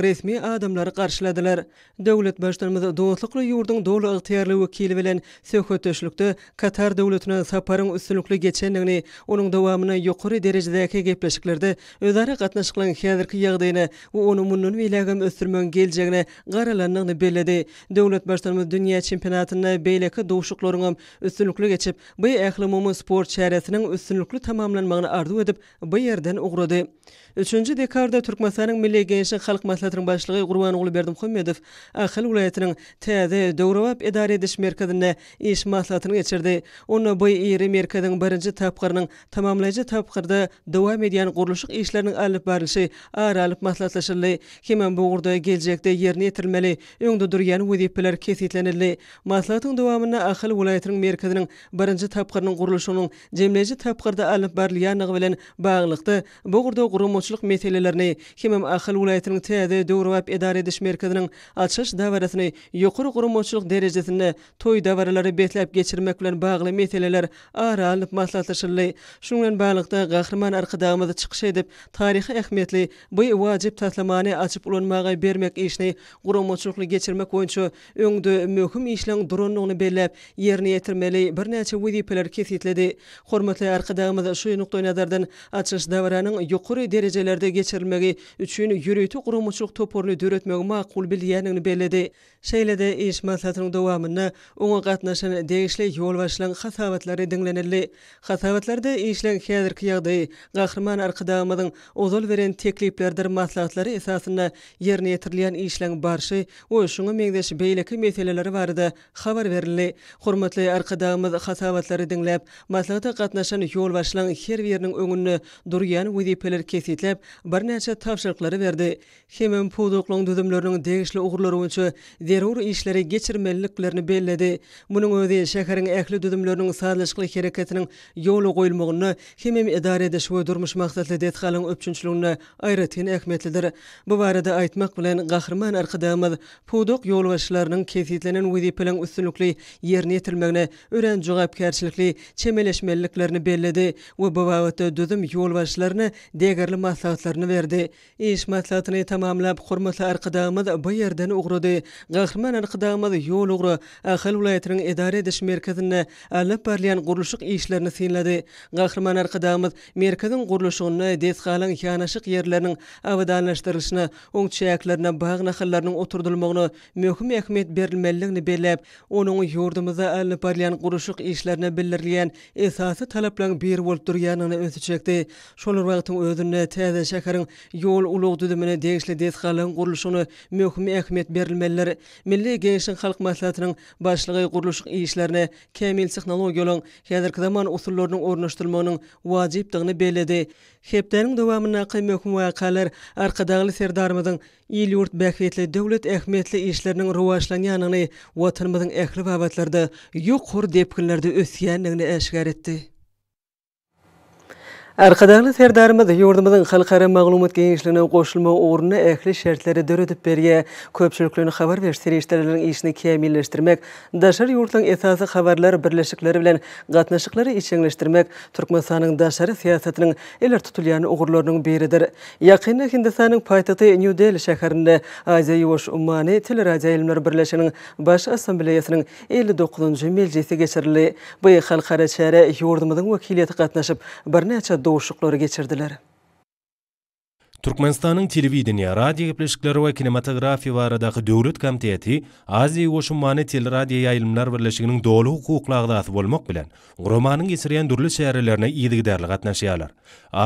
resmi adamları qarşıladılar. Dövlet başçılarımız dostluqlu yurdun dolu ixtiyarlı vəkili bilen söhbətləşdikdə Katar dövlətinə səfərin üstünlüklü keçəndiyini, onun davamına yuxarı dərəcədəki gəpləşiklərdə özlərə qatnaşdıqların xəyərki yığdığını və onun münnün və iləğəm üstünmən gələcəyini qaralandığını bildirdi. Dövlət başçılarımız dünya çempionatında beləkə doğuşuqlarını üstünlüklü keçib, bu əhli mömin sport şəhərinin üstünlüklü tamamlanmasını arzu edib, bu yerdən uğradı. 3-cü dekarda Türkmenistanyň Milli Gençlik Halk Maslahatynyň başlygy Gurban Ugly Berdimhammedow Ahal welaýatynyň täze döwrewap edare ediş merkezinde iş maslahatyny geçirdi. Onu bu ýeri merkeziň birinji tapgyrynyň tamamlaýjy tapgyrda dowam edýän guruluşyk işleriniň alyp barylşy aralyp maslahatlaşyldy. Hemen bu gurda geljekde ýerine etirmeli, öňde durýan wezipler kesitlenildi. Maslahatyň dowamyny Ahal welaýatynyň merkeziniň birinji tapgyrynyň guruluşynyň jemleji tapgyrda alyp barylýanlygy bilen baglykdy. Bu gurda gurumçylyk meselelerini Himem Ahal ulaýatynyň täze döwürwap edar ediş merkeziniň açyş dawaratyny ýokary gurumçylyk derejesinde toy dawaralary betläp geçirmek bilen bagly meseleler ara alyp maslahatlaşyldy. Şuňdan baglykda gahrman arkadaşymyza çykyş edip taryhy ähmiýetli bu wajyp taslamany açyp ulanmagy bermek işini gurumçylykly geçirmek boýunça öňde möhüm işleň duranlygyny belläp ýerine ýetirmeli bir näçe wezipeler kesitledi. Hormatly arkadaşymyza şu nukdaýy nazardan açyş dawaranyň ýokary derejelerde geçirilmegi üçünü yürüýtü gurumçuk toporny döretmegi maqul bilýänini bellädi. Şeýlede iş maslahatynyň dowamyny oňa gatnaşan degişli ýol başlanyň hasabatlary diňlenildi. Hasabatlarda işleň häzirki ýagdaý, gahrman arkadaýmyň uzal beren tekliplerdir maslahatlary esasyna ýerine ýetirilýän işleň barşy we şuňa meňdeş beýleki meseleleri barda habar berildi. Hormatly arkadaýmyň hasabatlary diňläp, maslahata gatnaşan ýol başlanyň her biriniň öňünde durýan wezipeler kesitläp, bir tavşırıkları verdi. Hemen puduklun düdümlörünün değişli uğurları uçu derur işleri geçirmeliliklerini belledi. Munun ödi şehrin ehli düdümlörünün sağlaşıklı hareketinin yolu koyulmağını hemen idare ediş ve durmuş maksatlı detkalın öpçünçlüğünü ayrıtın ekmetlidir. Bu varada aitmak bilen gahirman arkadağımız puduk yol yolvaşlarının kefitlerinin vizipelen üstünlükli yerini yetilmeni öğren cogap kerçilikli çemeleşmeliklerini belledi. Bu bavavatı düdüm yolvaşlarını degarli masalatlarını verdi. iş maslahatyny tamamlap hormatly arqadamy bu ýerden ugrady. Gahrman arqadamy ýol ugry ahal welaýatynyň idara edýiş merkezine alyp berilen gurulşyk işlerini synlady. Gahrman arqadamy merkezin gurulşygyny desgalyň ýanaşyk ýerleriniň awadanlaşdyrylyşyny, oň çäklerini bagna hallarynyň oturdylmagyny möhüm ähmiýet berilmelligini belläp, onuň ýurdymyza alyp berilen gurulşyk işlerini bildirilýän esasy talaplaryň biri bolup durýanyny özüçekdi. Şol wagtyň özünde täze şäkäriň yol ulug dudynyň degişli detgalynyň gurluşyny Möhüm Ahmed berilmeler, Milli Genişin halk maslahatynyň başlygy gurluşyk işlerini, kämil tehnologiýanyň häzirki zaman usullarynyň ornaşdyrylmagynyň wajypdygyny bildirdi. Hepdeň dowamyna qaýma hukmay qalalar arqadağly serdarmyň il yurt bäkwetli döwlet ahmetli işleriniň riwajlanmagyny we watan medeniýetiniň äkli babatlarynda ýok gur dep etdi. Erkadarlı serdarımız yurdumuzun halkara mağlumat genişliğine koşulma uğruna ekli şartları dörüdüp beriye köpçülüklüğünü xabar ver seriştelerinin işini kemilleştirmek, daşarı yurtun esası xabarları birleşikleri bilen qatnaşıkları işinleştirmek, Türkmasa'nın daşarı siyasetinin eler tutulyanı uğurlarının biridir. Yaqinna Hindistan'ın paytatı New Del şaharında Azia Yuvosh Umani Tüller Azia Elmler Birleşinin baş asambleyasinin 59. melcisi geçirli. Bu yi xalqara çara yurdumuzun vakiliyyatı qatnaşıp bir doğuşlukları geçirdiler. Türkmenistanyň telewizionya, radio gepleşikleri we kinematografi baradaky döwlet komiteti Aziýa goşunmany tel radio ýaýylmalar birleşiginiň dowlu hukuklaryny bolmak bilen Romanyň esirýän dürli şäherlerine iýdigi derli gatnaşýarlar.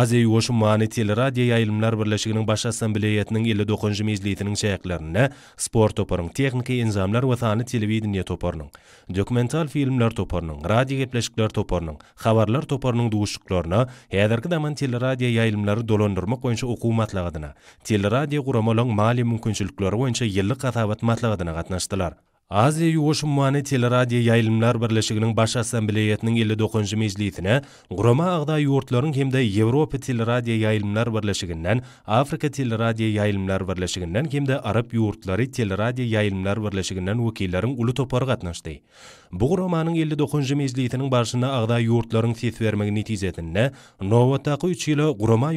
Aziýa goşunmany tel radio ýaýylmalar birleşiginiň baş assambleýetiniň 59-njy mejlisiniň şäherlerine sport toparyň tehniki inzamlar we sany telewizionya toparynyň, dokumental filmler toparynyň, radio gepleşikler toparynyň, habarlar toparynyň duşuklaryna häzirki zaman tel radio ýaýylmalary dolandyrmak boýunça matlagadyna. Tele radio guramalyň maali mümkinçilikleri boýunça ýyllyk gatnaşdylar. азия югыш умманы телерадио яйылымлар бирлешигинин баш ассамблеятының 59 межлисине курама агдай юртларынын кемде европа телерадио яйылымлар бирлешигинен африка телерадио яйылымлар бирлешигинен кемде араб юртлары телерадио яйылымлар бирлешигинен векиллерин улуу топор катнашты бу кураманын 59 межлисинин башына ағда юртларынын сес бермеги нетижесинде новаттакы 3 жылы курама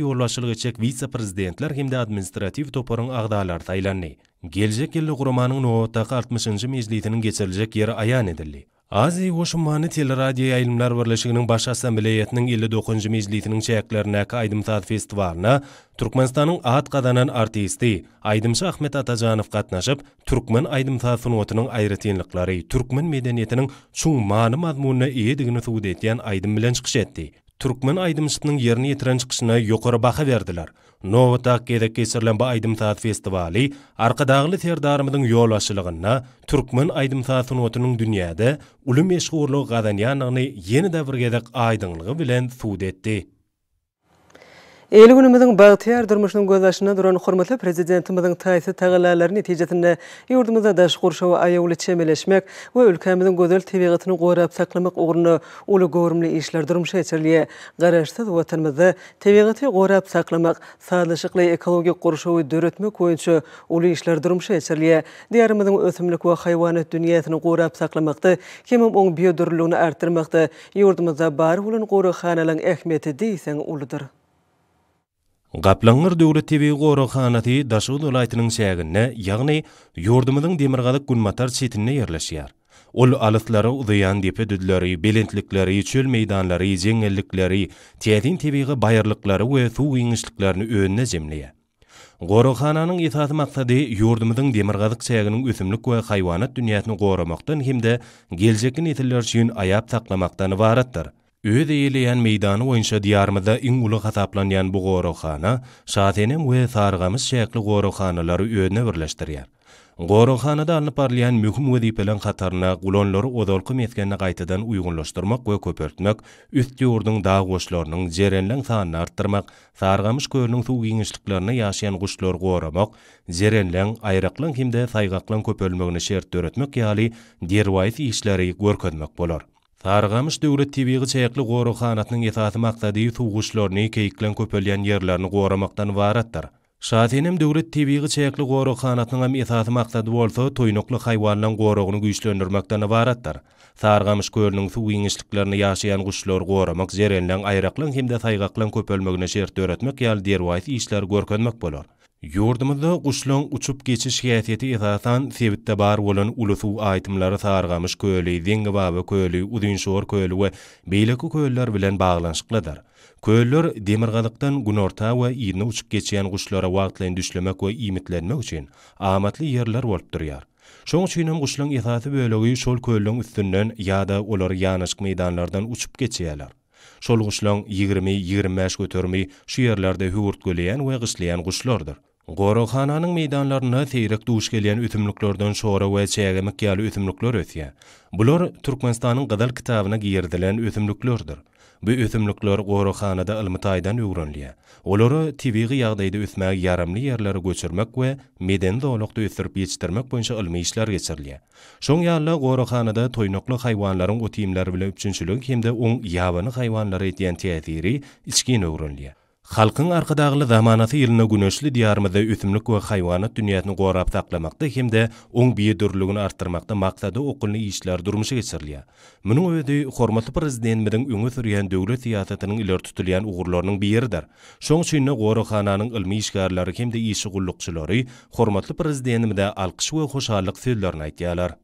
чек вице президентлер кемде административ топорун агдайлар тайланды Гелжек елі құрыманың нуоттағы 60-шы мезлейтінің кетсірілжек ері аян еділі. Азы ғошыманы телерадия айлымлар бірлішігінің баш ассамблеетінің 59-шы мезлейтінің шәкілеріне әкі Айдымтад фестиварына, Түркменстанның ат қаданан артисті Айдымшы Ахмет Атажанов қатнашып, Түркмен Айдымтад фұнуатының айрытенліклары, Түркмен меденетінің шуң маңы мазмуынны едігіні сұғыдетен Айдым білен шықшетті. Türkmen aýdymçylygynyň ýerini ýetiren çykyşyna ýokary baha berdiler. Nowatak gede geçirilen aydym taat festivali arkadaglı terdarymyň ýol aşylygyna türkmen aydym saatynyň otunyň dünýäde ulum meşhurlygy gazanýanyny ýeni dowr gedek bilen Eýle günümiziň bagtyar durmuşynyň gözleşine duran hormatly prezidentimiziň taýsy tagallalary netijesinde ýurdumyzda daş gurşawy aýawly çemeleşmek we ülkemiziň gözel tebigatyny gorap saklamak ugruny uly görümli işler durmuş etirliye garaşsyz watanymyzda tebigaty gorap saklamak sadlaşykly ekologik gurşawy döretmek goýunça uly işler durmuş etirliye diýerimiziň ösümlik we haýwanat dünýäsini gorap saklamakda kim oň biodurlugyny artdyrmakda ýurdumyzda bar bolan gorap hanalaryň ähmiýeti diýsen uludyr. Gaplangır döwlet TV goro xanaty daşul şäginne, ýagny ýurdumynyň demirgalyk gunmatar çetinine ýerleşýär. Ol alytlary uzyan depe düdleri, belentlikleri, çöl meydanlary, jeňellikleri, tiýetin tebiği bayırlyklary we suw giňişliklerini öňüne jemleýär. Goro xananyň esasy maksady ýurdumynyň demirgalyk şäginiň ösümlik we haýwanat dünýäsini gorumakdan hem-de geljekini üçin ayap Öde eleyen meydanı oyunşa diyarmıda in ulu hataplanyan bu goro khana, saatenem ue thargamız şekli goro khanaları ödne birleştiriyar. Goro khana da parlayan mühüm ödi pelan khatarına gulonları odolku metkenne gaitadan uygunlaştırmak ve köpörtmak, ütti urdun dağ uçlarının zerenlen thanını arttırmak, thargamış köyünün tuğ giyinçliklerine yaşayan uçlar goramak, zerenlen, ayraklan, ayraklan, ayraklan, ayraklan, ayraklan, ayraklan, Tarqamış döwlet tebiýi çäýekli gorohanatnyň esasy maksady tuguşlaryny keýiklen köpelýän ýerlerini goramakdan baratdyr. Şatynym döwlet tebiýi çäýekli gorohanatnyň hem esasy maksady bolsa toýnoqly haýwanlaryň gorogyny güýçlendirmekden baratdyr. Tarqamış köýlüniň suw ýeňişliklerini ýaşaýan guşlar goramak zerenden ayraklyň hem-de taýgaklyň köpelmegine şert töretmek ýaly derwaýy işler görkenmek bolar. Yurdumuzda quşlon uçup geçiş hiyatiyeti izatan sevitte bar olan ulusu aytimlara sargamış köylü, dengibabı köylü, udinşor köylü ve beylaku köylüler bilen bağlanşıklıdır. Köylüler demirgalıktan gunorta ve iğne uçup geçiyen quşlara vaatlayın düşlemek ve imitlenmek için amatli yerler olup duruyar. Şoň üçin hem guşlaryň ýa-da bölegi şol köldüň üstünden ýa-da olary ýanaşyk meydanlardan uçup geçýärler. Şolguşlong 20-25 götürmi, şu yerlerde hüwurt göleyen we gışlayan guşlardyr. Gorohananyň meýdanlaryna teýrek duş gelen ütümlüklerden şora we çäge mikyaly ütümlükler ötýär. Bular Türkmenistanyň gadal kitabyna girdilen ütümlüklerdir. Bu ösümlikleri göwrıxanda Ilmitaydan öwrenli. Olary tivigi yağdayda ösmegi yarimli yerlere goçurmak we meden dolukda ösürip yetirtirmek boýunça ilmi işler geçirilýär. Şoň galyňla göwrıxanda töýnöklü haýwanlaryň ötimleri bilen 3-nji synpda "Öň yewini haýwanlary" diýen teatr ýetirildi. Халқың арқыдағылы заманаты еліні күнөшлі диярмыды өсімлік ө хайуанат дүниятын қорап сақламақты хемде оң бие дүрлігін арттырмақты мақсады оқылны ишлер дұрмышы кесірлия. Мұның өді хорматы президентмідің өңі сүрген дөгілі сиясатының үлер тұтылған ұғырларының бейірдір. Шоң шүйіні ғоры хананын үлмі ішкарлары хемде еші ғұллықшылары хорматлы президентімді алқыш ө қошалық сөйлерін айтиялар.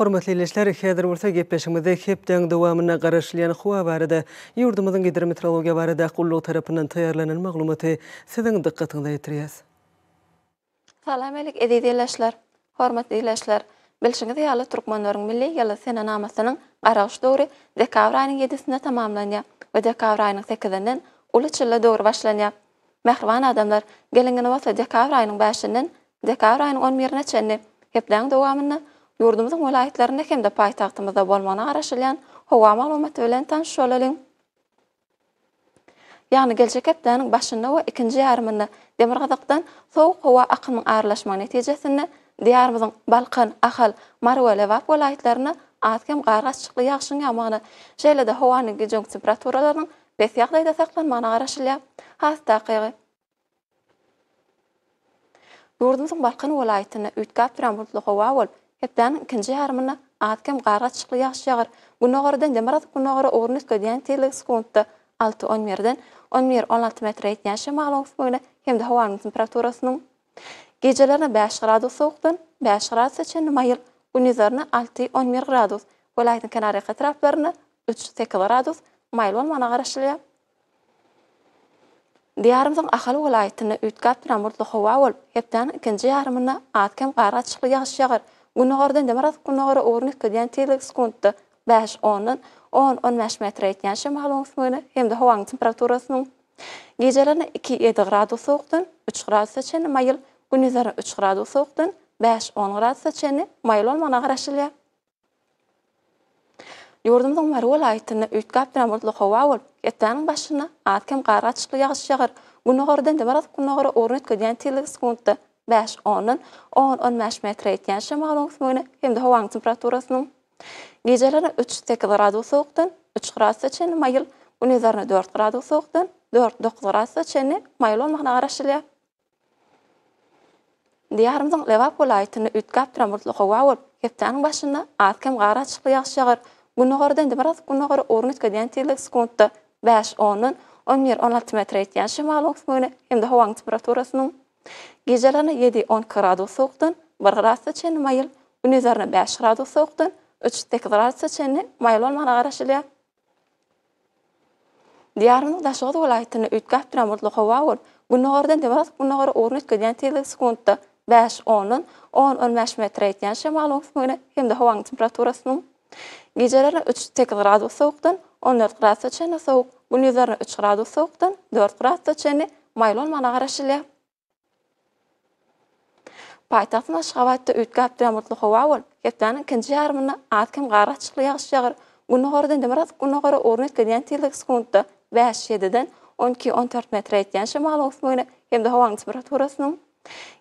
Hormatly lesler, häzir bolsa gepleşimizde hep täng dowamyna garaşylýan howa barada, ýurdumyzyň gidrometrologiýa barada gullu tarapyndan taýýarlanan maglumaty siziň diqqatyňyza ýetirýäs. Salam alek edidelerler, hormatly lesler, bilşiňiz ýaly türkmenleriň milli ýaly sene namasynyň garaş dowry dekabr aýynyň 7-sinde tamamlanýar we dekabr aýynyň 8-sinden uluçyla dowry başlanýar. Mehrwan adamlar, gelingini wasa dekabr aýynyň 5 inden dekabr aýynyň 11-sine çenli hep täng dowamyna Yurdumuzun vilayetlerinde hem de paytaxtımızda bolmana araşylan howa ma'lumat bilen tanış bolalyň. Yani, geljek hepdeniň başyna we ikinji ýarmyna Demirgazakdan sowuk howa akymyň aralaşma netijesinde diýarmyň balkan, Ahal, Marwa we Wap vilayetlerini atkem garaşçylyk ýagşyň amany, şeýle de howanyň gejek temperaturalarynyň beýle ýagdaýda saklanmagyna Has Hasta Yurdumuzun Balkan vilayetine ütkap tramburtlu hava bolup, Hepden кенжі ýarmyny atkem garga çykly ýagşy ýagyr. Günogordan demerat günogora ugrunut gödýän teýlik sekundda 6-10 merden 10 mer 16 metre etýän şemal öňsüňe hem de hawanyň temperaturasynyň Gecelerini 5 gradus soğukdan 5 gradus seçen mayıl, 6-11 gradus, velayetin kanarya 3-8 gradus mayıl olmana garaşylýar. Diýarymyzyň ahaly welaýatyny üýtgap turan murtly Gunagardan demaraz, gunagara o'rnik edýän tiýlik sekundda 5-10-dan 10-15 metr etýänşe magluň sümüne hem de 2-7 gradus 3 gradus 3 градус soğukdan 5-10 gradus seçeni mayıl olmana garaşılya onun 10-15 metre etken şamalın sümüğünü кемді хуан havan temperaturasının. 3-8 gradus 3 gradus çeni mayıl, bunun 4 gradus 4-9 gradus çeni mayıl olmağına araşılıyor. Diyarımızın levap olaytını ütkap tramurtluqı wawar, keftanın başında az kem gara çıqlı yaxşı yağır. Gunnogordan demiraz дейін 5-10-10-16 метр еткен Gecelerine 7-10 kradu soğuktan, barhrasa çeyni mayil, 5 kradu soğuktan, 3 tekrarasa çeyni mayil olmanı araşilya. Diyarmanın daşıgıda olaytını ütgaf piramurdlu qova ur, gunnogorda ndi varat gunnogorda 5-10-an, 10-15 metre etiyan şey malo hemde 3 tekradu soğuktan, 14 14 kradu soğuktan, 14 kradu soğuktan, 14 kradu Paýtaqdan aşgabatda ötgäp bilen mutlu howa bol. Ýetdäniň ikinji ýarmyna atkym gara çykly ýaşy ýagyr. Guny horda demirat guny gara ornat edýän tilik we şeýdeden 12-14 metre edýän şemal ösmegine hem de howanyň temperaturasyny.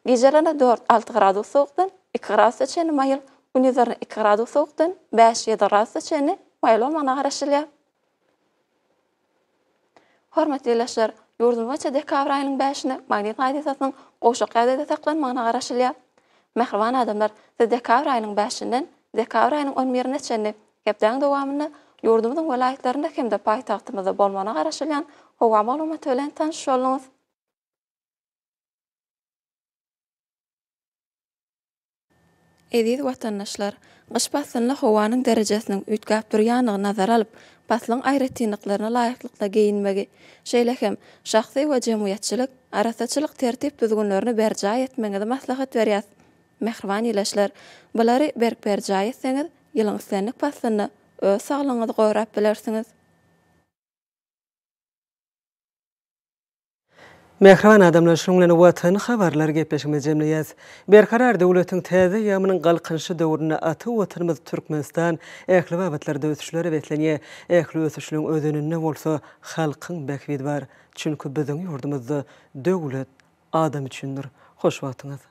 Gejelerine 4-6 gradus sowukdan 2 gradus çene maýyl, gündizlerine 2 gradus sowukdan 5-7 gradus çene maýyl bolmagyna garaşylýar. Hormatly Yurdumaça dekabr aýynyň 5-inde magnit aýdysatyň goşuk ýa-da saklanmagyna garaşylýar. Mehrwan adamlar de dekabr aýynyň 5-inden dekabr aýynyň 11-ine çenli dowamyny yurdumyň welaýatlarynda hem-de paýtagtymyzda bolmagyna garaşylýan howa maglumat bilen Edid vatanlaşlar, qış batlınla hovanın dərəcəsinin ütgəb duryanıqı nazar alıp, batlın ayrı tiyinliklarına layıqlıqla geyinməgi. Şeyləkəm, şahsi və cəmuyyətçilik, arasaçılıq tərtib büzgünlərini bərcəy etməngədə məsləxət vəriyyət. Məxrvan iləşlər, bələri bərk bərcəy etsəngəd, yılın sənlik batlınla öz sağlığınızı qoyrab bilərsiniz. Mehrawan adamlar şunlany watan habarlar gepeşme jemliyat. Berkarar döwletiň täze ýamynyň galkynşy döwrüne aty watanymyz Türkmenistan ähli wagtlarda ötüşleri betlenýe. Ähli ötüşleriň özüninde bolsa halkyň bekwid bar. Çünki biziň ýurdumyzda döwlet adam üçindir. Hoş wagtyňyz.